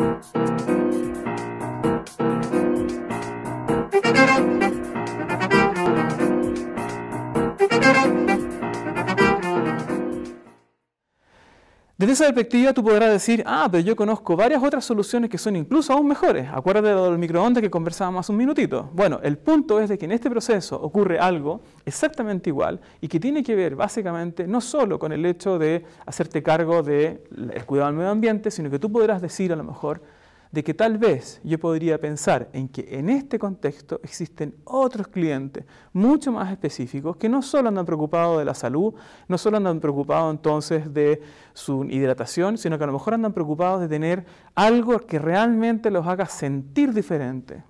Thank you. Desde esa perspectiva tú podrás decir, ah, pero yo conozco varias otras soluciones que son incluso aún mejores. Acuérdate del microondas que conversábamos hace un minutito. Bueno, el punto es de que en este proceso ocurre algo exactamente igual y que tiene que ver básicamente no solo con el hecho de hacerte cargo del cuidado del medio ambiente, sino que tú podrás decir a lo mejor, de que tal vez yo podría pensar en que en este contexto existen otros clientes mucho más específicos que no solo andan preocupados de la salud, no solo andan preocupados entonces de su hidratación, sino que a lo mejor andan preocupados de tener algo que realmente los haga sentir diferente.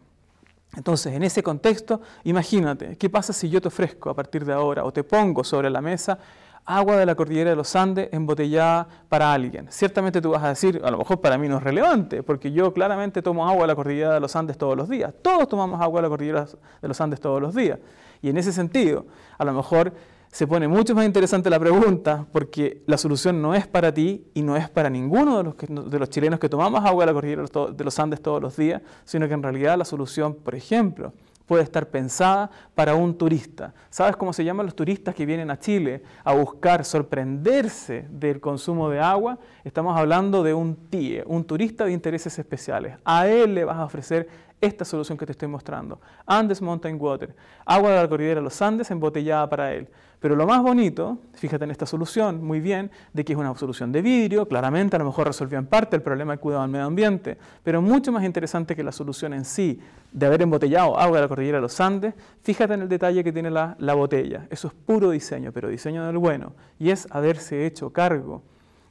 Entonces, en ese contexto, imagínate, ¿qué pasa si yo te ofrezco a partir de ahora o te pongo sobre la mesa agua de la cordillera de los Andes embotellada para alguien. Ciertamente tú vas a decir, a lo mejor para mí no es relevante, porque yo claramente tomo agua de la cordillera de los Andes todos los días. Todos tomamos agua de la cordillera de los Andes todos los días. Y en ese sentido, a lo mejor se pone mucho más interesante la pregunta, porque la solución no es para ti y no es para ninguno de los, de los chilenos que tomamos agua de la cordillera de los Andes todos los días, sino que en realidad la solución, por ejemplo, puede estar pensada para un turista. ¿Sabes cómo se llaman los turistas que vienen a Chile a buscar sorprenderse del consumo de agua? Estamos hablando de un TIE, un turista de intereses especiales. A él le vas a ofrecer esta solución que te estoy mostrando. Andes Mountain Water, agua de la cordillera de los Andes embotellada para él. Pero lo más bonito, fíjate en esta solución, muy bien, de que es una solución de vidrio, claramente a lo mejor resolvió en parte el problema del cuidado al medio ambiente, pero mucho más interesante que la solución en sí de haber embotellado agua de la cordillera de los Andes, fíjate en el detalle que tiene la botella. Eso es puro diseño, pero diseño del bueno, y es haberse hecho cargo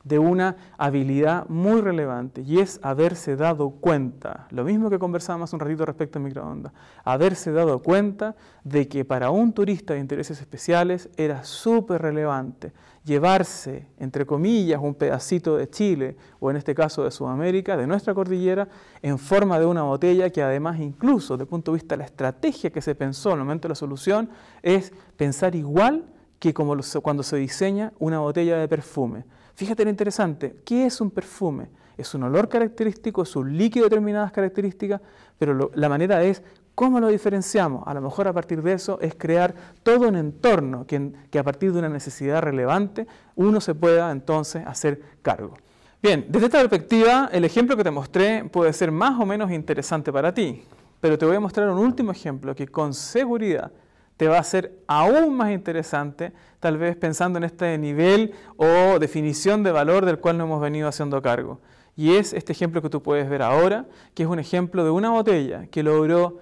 de una habilidad muy relevante y es haberse dado cuenta, lo mismo que conversábamos un ratito respecto a microondas, haberse dado cuenta de que para un turista de intereses especiales era súper relevante llevarse, entre comillas, un pedacito de Chile o en este caso de Sudamérica, de nuestra cordillera, en forma de una botella que además incluso desde el punto de vista de la estrategia que se pensó en el momento de la solución es pensar igual que cuando se diseña una botella de perfume Fíjate lo interesante, ¿qué es un perfume? Es un olor característico, es un líquido de determinadas características, pero la manera es cómo lo diferenciamos. A lo mejor a partir de eso es crear todo un entorno que a partir de una necesidad relevante uno se pueda entonces hacer cargo. Bien, desde esta perspectiva, el ejemplo que te mostré puede ser más o menos interesante para ti, pero te voy a mostrar un último ejemplo que con seguridad te va a ser aún más interesante, tal vez pensando en este nivel o definición de valor del cual no hemos venido haciendo cargo. Y es este ejemplo que tú puedes ver ahora, que es un ejemplo de una botella que logró,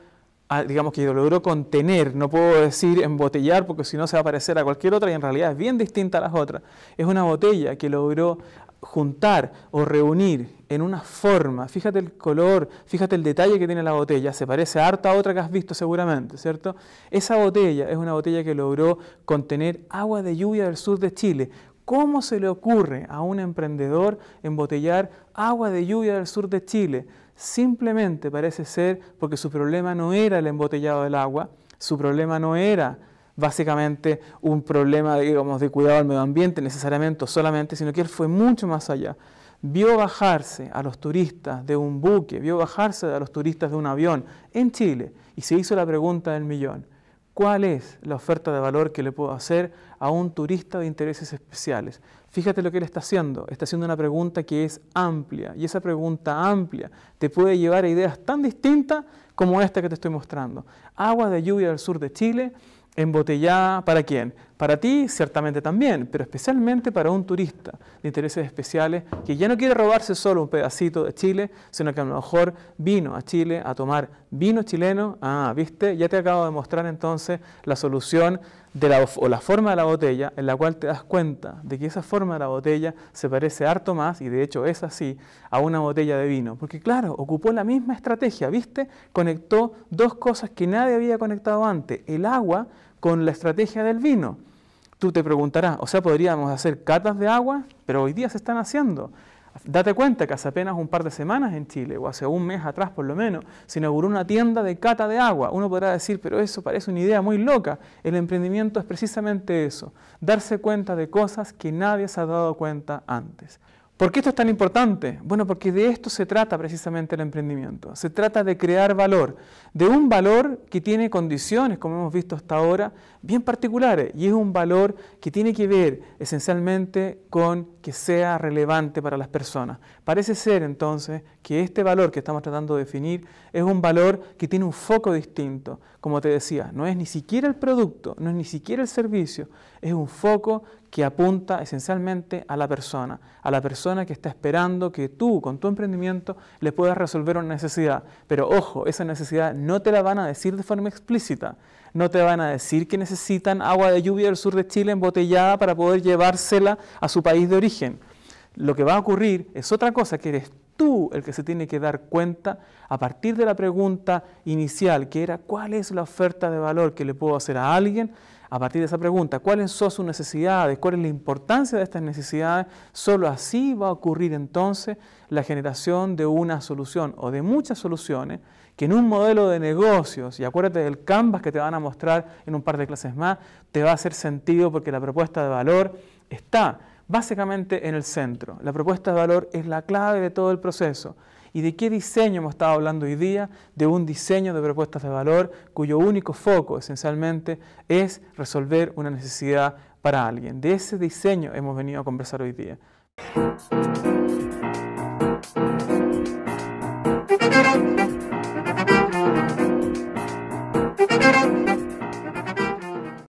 ah, digamos que logró contener, no puedo decir embotellar porque si no se va a parecer a cualquier otra y en realidad es bien distinta a las otras. Es una botella que logró juntar o reunir en una forma, fíjate el color, fíjate el detalle que tiene la botella, se parece a otra que has visto seguramente, ¿cierto? Esa botella es una botella que logró contener agua de lluvia del sur de Chile. ¿Cómo se le ocurre a un emprendedor embotellar agua de lluvia del sur de Chile? Simplemente parece ser porque su problema no era el embotellado del agua, su problema no era básicamente un problema digamos, de cuidado del medio ambiente necesariamente solamente, sino que él fue mucho más allá. Vio bajarse a los turistas de un buque, vio bajarse a los turistas de un avión en Chile y se hizo la pregunta del millón. ¿Cuál es la oferta de valor que le puedo hacer a un turista de intereses especiales? Fíjate lo que él está haciendo. Está haciendo una pregunta que es amplia y esa pregunta amplia te puede llevar a ideas tan distintas como esta que te estoy mostrando. Agua de lluvia del sur de Chile botella ¿para quién? Para ti, ciertamente también, pero especialmente para un turista de intereses especiales que ya no quiere robarse solo un pedacito de Chile, sino que a lo mejor vino a Chile a tomar vino chileno. Ah, viste, ya te acabo de mostrar entonces la solución de o la forma de la botella, en la cual te das cuenta de que esa forma de la botella se parece harto más, y de hecho es así, a una botella de vino. Porque claro, ocupó la misma estrategia, viste, conectó dos cosas que nadie había conectado antes, el agua con la estrategia del vino. Tú te preguntarás, o sea, podríamos hacer catas de agua, pero hoy día se están haciendo. Date cuenta que hace apenas un par de semanas en Chile, o hace un mes atrás por lo menos, se inauguró una tienda de cata de agua. Uno podrá decir, pero eso parece una idea muy loca. El emprendimiento es precisamente eso, darse cuenta de cosas que nadie se ha dado cuenta antes. ¿Por qué esto es tan importante? Bueno, porque de esto se trata precisamente el emprendimiento. Se trata de crear valor, de un valor que tiene condiciones, como hemos visto hasta ahora, bien particulares, y es un valor que tiene que ver esencialmente con que sea relevante para las personas. Parece ser entonces que este valor que estamos tratando de definir es un valor que tiene un foco distinto, como te decía, no es ni siquiera el producto, no es ni siquiera el servicio, es un foco que apunta esencialmente a la persona, a la persona que está esperando que tú con tu emprendimiento le puedas resolver una necesidad. Pero ojo, esa necesidad no te la van a decir de forma explícita, no te van a decir que necesitan agua de lluvia del sur de Chile embotellada para poder llevársela a su país de origen. Lo que va a ocurrir es otra cosa que eres tú el que se tiene que dar cuenta a partir de la pregunta inicial, que era cuál es la oferta de valor que le puedo hacer a alguien, a partir de esa pregunta, cuáles son sus necesidades, cuál es la importancia de estas necesidades, solo así va a ocurrir entonces la generación de una solución o de muchas soluciones que en un modelo de negocios, y acuérdate del canvas que te van a mostrar en un par de clases más, te va a hacer sentido porque la propuesta de valor está básicamente en el centro. La propuesta de valor es la clave de todo el proceso. ¿Y de qué diseño hemos estado hablando hoy día? De un diseño de propuestas de valor cuyo único foco esencialmente es resolver una necesidad para alguien. De ese diseño hemos venido a conversar hoy día.